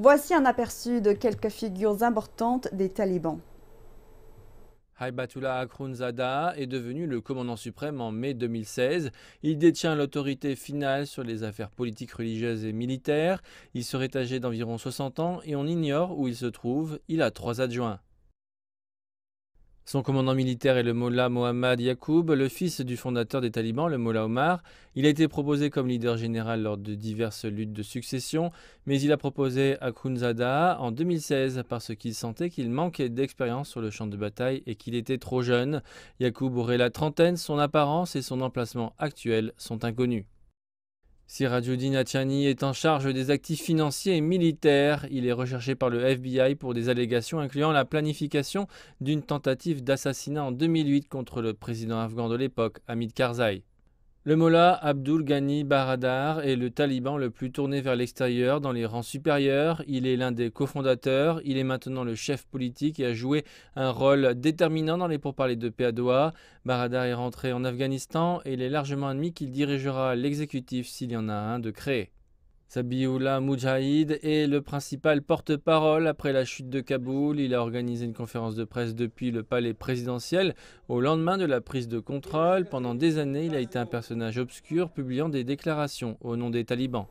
Voici un aperçu de quelques figures importantes des talibans. Haibatullah Akhundzada est devenu le commandant suprême en mai 2016. Il détient l'autorité finale sur les affaires politiques, religieuses et militaires. Il serait âgé d'environ 60 ans et on ignore où il se trouve. Il a trois adjoints. Son commandant militaire est le Mollah Mohammad Yacoub, le fils du fondateur des talibans, le Mollah Omar. Il a été proposé comme leader général lors de diverses luttes de succession, mais il a proposé à Kunzada en 2016 parce qu'il sentait qu'il manquait d'expérience sur le champ de bataille et qu'il était trop jeune. Yacoub aurait la trentaine, son apparence et son emplacement actuel sont inconnus. Si Radio est en charge des actifs financiers et militaires, il est recherché par le FBI pour des allégations incluant la planification d'une tentative d'assassinat en 2008 contre le président afghan de l'époque, Hamid Karzai. Le Mollah Abdul Ghani Baradar est le taliban le plus tourné vers l'extérieur dans les rangs supérieurs. Il est l'un des cofondateurs. Il est maintenant le chef politique et a joué un rôle déterminant dans les pourparlers de paix Baradar est rentré en Afghanistan et il est largement admis qu'il dirigera l'exécutif s'il y en a un de créé. Sabiullah Mujahid est le principal porte-parole après la chute de Kaboul. Il a organisé une conférence de presse depuis le palais présidentiel au lendemain de la prise de contrôle. Pendant des années, il a été un personnage obscur publiant des déclarations au nom des talibans.